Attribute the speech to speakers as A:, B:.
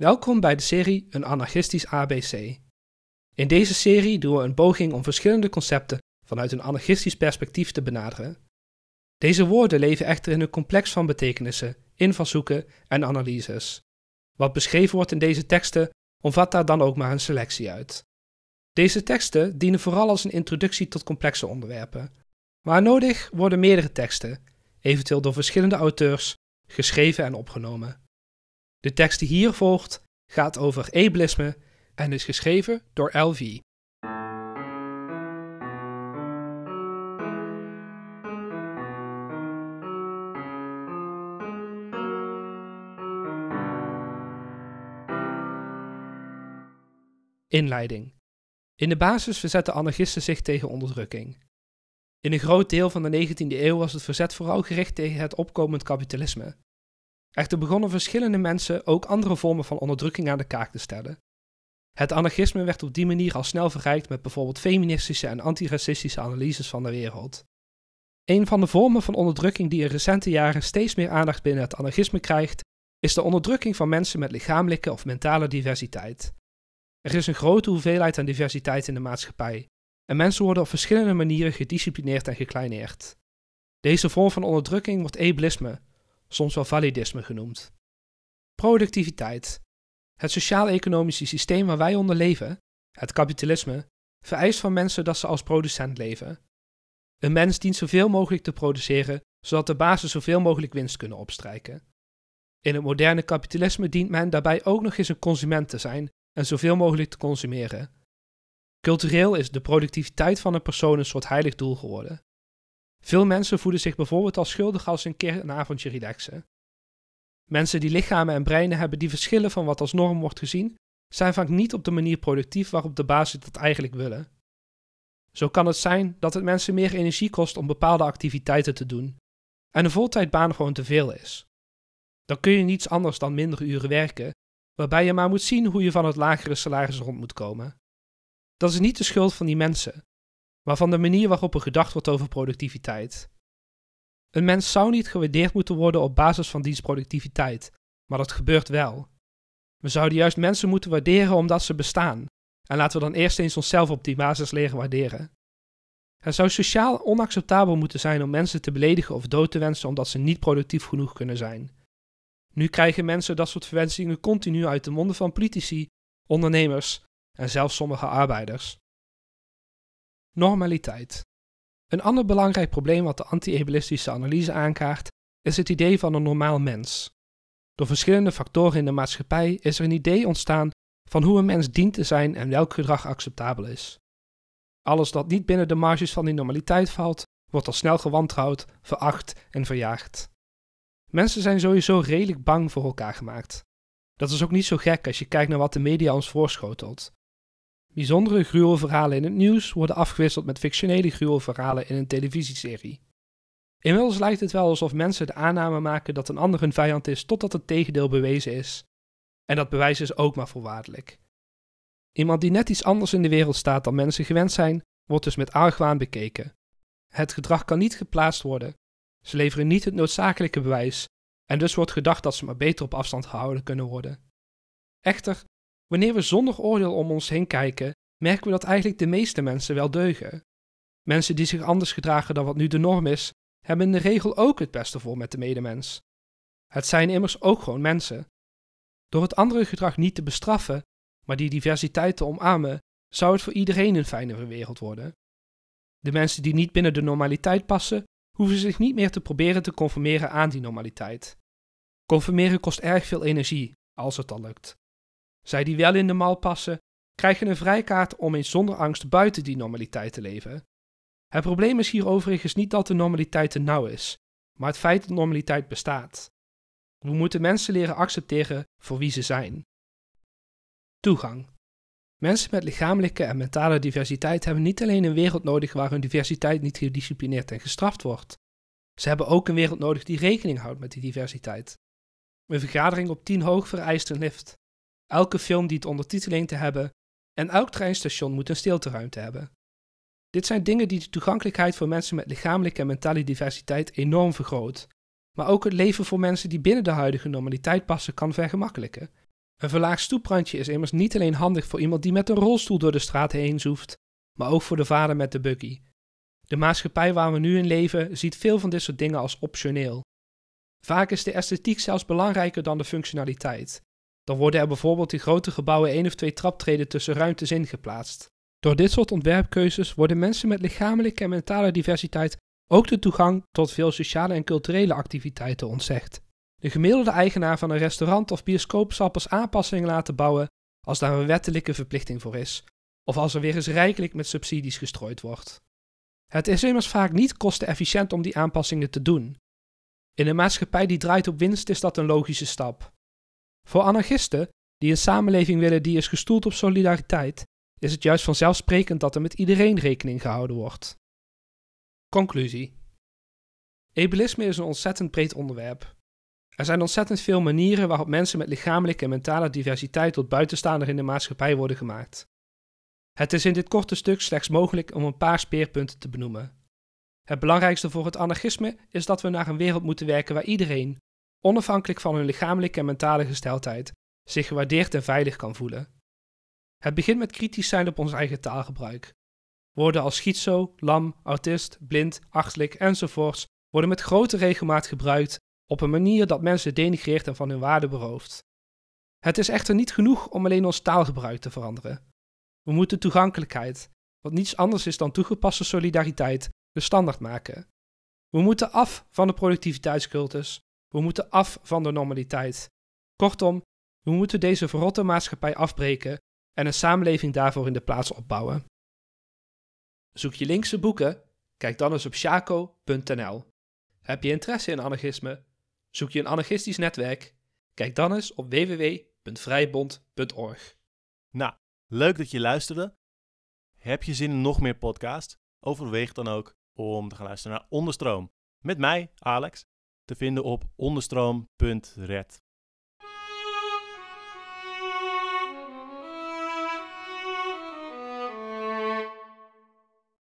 A: Welkom bij de serie Een anarchistisch ABC. In deze serie doen we een poging om verschillende concepten vanuit een anarchistisch perspectief te benaderen. Deze woorden leven echter in een complex van betekenissen, invalshoeken en analyses. Wat beschreven wordt in deze teksten omvat daar dan ook maar een selectie uit. Deze teksten dienen vooral als een introductie tot complexe onderwerpen. Maar nodig worden meerdere teksten, eventueel door verschillende auteurs, geschreven en opgenomen. De tekst die hier volgt gaat over ableisme en is geschreven door LV. Inleiding. In de basis verzetten anarchisten zich tegen onderdrukking. In een groot deel van de 19e eeuw was het verzet vooral gericht tegen het opkomend kapitalisme. Echter begonnen verschillende mensen ook andere vormen van onderdrukking aan de kaak te stellen. Het anarchisme werd op die manier al snel verrijkt met bijvoorbeeld feministische en antiracistische analyses van de wereld. Een van de vormen van onderdrukking die in recente jaren steeds meer aandacht binnen het anarchisme krijgt, is de onderdrukking van mensen met lichamelijke of mentale diversiteit. Er is een grote hoeveelheid aan diversiteit in de maatschappij, en mensen worden op verschillende manieren gedisciplineerd en gekleineerd. Deze vorm van onderdrukking wordt ableisme, soms wel validisme genoemd. Productiviteit. Het sociaal-economische systeem waar wij onder leven, het kapitalisme, vereist van mensen dat ze als producent leven. Een mens dient zoveel mogelijk te produceren, zodat de basis zoveel mogelijk winst kunnen opstrijken. In het moderne kapitalisme dient men daarbij ook nog eens een consument te zijn en zoveel mogelijk te consumeren. Cultureel is de productiviteit van een persoon een soort heilig doel geworden. Veel mensen voelen zich bijvoorbeeld al schuldig als ze een keer een avondje relaxen. Mensen die lichamen en breinen hebben die verschillen van wat als norm wordt gezien, zijn vaak niet op de manier productief waarop de basis dat eigenlijk willen. Zo kan het zijn dat het mensen meer energie kost om bepaalde activiteiten te doen en een voltijdbaan gewoon te veel is. Dan kun je niets anders dan minder uren werken, waarbij je maar moet zien hoe je van het lagere salaris rond moet komen. Dat is niet de schuld van die mensen, maar van de manier waarop er gedacht wordt over productiviteit. Een mens zou niet gewaardeerd moeten worden op basis van diens productiviteit, maar dat gebeurt wel. We zouden juist mensen moeten waarderen omdat ze bestaan, en laten we dan eerst eens onszelf op die basis leren waarderen. Het zou sociaal onacceptabel moeten zijn om mensen te beledigen of dood te wensen omdat ze niet productief genoeg kunnen zijn. Nu krijgen mensen dat soort verwensingen continu uit de monden van politici, ondernemers en zelfs sommige arbeiders normaliteit. Een ander belangrijk probleem wat de anti ebolistische analyse aankaart, is het idee van een normaal mens. Door verschillende factoren in de maatschappij is er een idee ontstaan van hoe een mens dient te zijn en welk gedrag acceptabel is. Alles dat niet binnen de marges van die normaliteit valt, wordt al snel gewantrouwd, veracht en verjaagd. Mensen zijn sowieso redelijk bang voor elkaar gemaakt. Dat is ook niet zo gek als je kijkt naar wat de media ons voorschotelt. Bijzondere gruwelverhalen in het nieuws worden afgewisseld met fictionele gruwelverhalen in een televisieserie. Inmiddels lijkt het wel alsof mensen de aanname maken dat een ander hun vijand is totdat het tegendeel bewezen is. En dat bewijs is ook maar voorwaardelijk. Iemand die net iets anders in de wereld staat dan mensen gewend zijn, wordt dus met argwaan bekeken. Het gedrag kan niet geplaatst worden. Ze leveren niet het noodzakelijke bewijs en dus wordt gedacht dat ze maar beter op afstand gehouden kunnen worden. Echter, Wanneer we zonder oordeel om ons heen kijken, merken we dat eigenlijk de meeste mensen wel deugen. Mensen die zich anders gedragen dan wat nu de norm is, hebben in de regel ook het beste voor met de medemens. Het zijn immers ook gewoon mensen. Door het andere gedrag niet te bestraffen, maar die diversiteit te omarmen, zou het voor iedereen een fijnere wereld worden. De mensen die niet binnen de normaliteit passen, hoeven zich niet meer te proberen te conformeren aan die normaliteit. Conformeren kost erg veel energie, als het al lukt. Zij die wel in de mal passen, krijgen een vrijkaart om eens zonder angst buiten die normaliteit te leven. Het probleem is hier overigens niet dat de normaliteit te nauw is, maar het feit dat normaliteit bestaat. We moeten mensen leren accepteren voor wie ze zijn. Toegang. Mensen met lichamelijke en mentale diversiteit hebben niet alleen een wereld nodig waar hun diversiteit niet gedisciplineerd en gestraft wordt. Ze hebben ook een wereld nodig die rekening houdt met die diversiteit. Een vergadering op 10 hoog vereist een lift. Elke film dient ondertiteling te hebben en elk treinstation moet een stilteruimte hebben. Dit zijn dingen die de toegankelijkheid voor mensen met lichamelijke en mentale diversiteit enorm vergroot, maar ook het leven voor mensen die binnen de huidige normaliteit passen kan vergemakkelijken. Een verlaagd stoeprandje is immers niet alleen handig voor iemand die met een rolstoel door de straat heen zoeft, maar ook voor de vader met de buggy. De maatschappij waar we nu in leven ziet veel van dit soort dingen als optioneel. Vaak is de esthetiek zelfs belangrijker dan de functionaliteit. Dan worden er bijvoorbeeld in grote gebouwen één of twee traptreden tussen ruimtes in geplaatst. Door dit soort ontwerpkeuzes worden mensen met lichamelijke en mentale diversiteit ook de toegang tot veel sociale en culturele activiteiten ontzegd. De gemiddelde eigenaar van een restaurant of bioscoop zal pas aanpassingen laten bouwen als daar een wettelijke verplichting voor is, of als er weer eens rijkelijk met subsidies gestrooid wordt. Het is immers vaak niet kostenefficiënt om die aanpassingen te doen. In een maatschappij die draait op winst is dat een logische stap. Voor anarchisten, die een samenleving willen die is gestoeld op solidariteit, is het juist vanzelfsprekend dat er met iedereen rekening gehouden wordt. Conclusie. Ebelisme is een ontzettend breed onderwerp. Er zijn ontzettend veel manieren waarop mensen met lichamelijke en mentale diversiteit tot buitenstaander in de maatschappij worden gemaakt. Het is in dit korte stuk slechts mogelijk om een paar speerpunten te benoemen. Het belangrijkste voor het anarchisme is dat we naar een wereld moeten werken waar iedereen, onafhankelijk van hun lichamelijke en mentale gesteldheid, zich gewaardeerd en veilig kan voelen. Het begint met kritisch zijn op ons eigen taalgebruik. Woorden als schizo, lam, artist, blind, achtelijk enzovoorts worden met grote regelmaat gebruikt op een manier dat mensen denigreert en van hun waarde berooft. Het is echter niet genoeg om alleen ons taalgebruik te veranderen. We moeten toegankelijkheid, wat niets anders is dan toegepaste solidariteit, de standaard maken. We moeten af van de productiviteitscultus we moeten af van de normaliteit. Kortom, we moeten deze verrotte maatschappij afbreken en een samenleving daarvoor in de plaats opbouwen. Zoek je linkse boeken? Kijk dan eens op shaco.nl. Heb je interesse in anarchisme? Zoek je een anarchistisch netwerk? Kijk dan eens op www.vrijbond.org. Nou, leuk dat je luisterde. Heb je zin in nog meer podcast? Overweeg dan ook om te gaan luisteren naar Onderstroom. Met mij, Alex te vinden op onderstroom.red.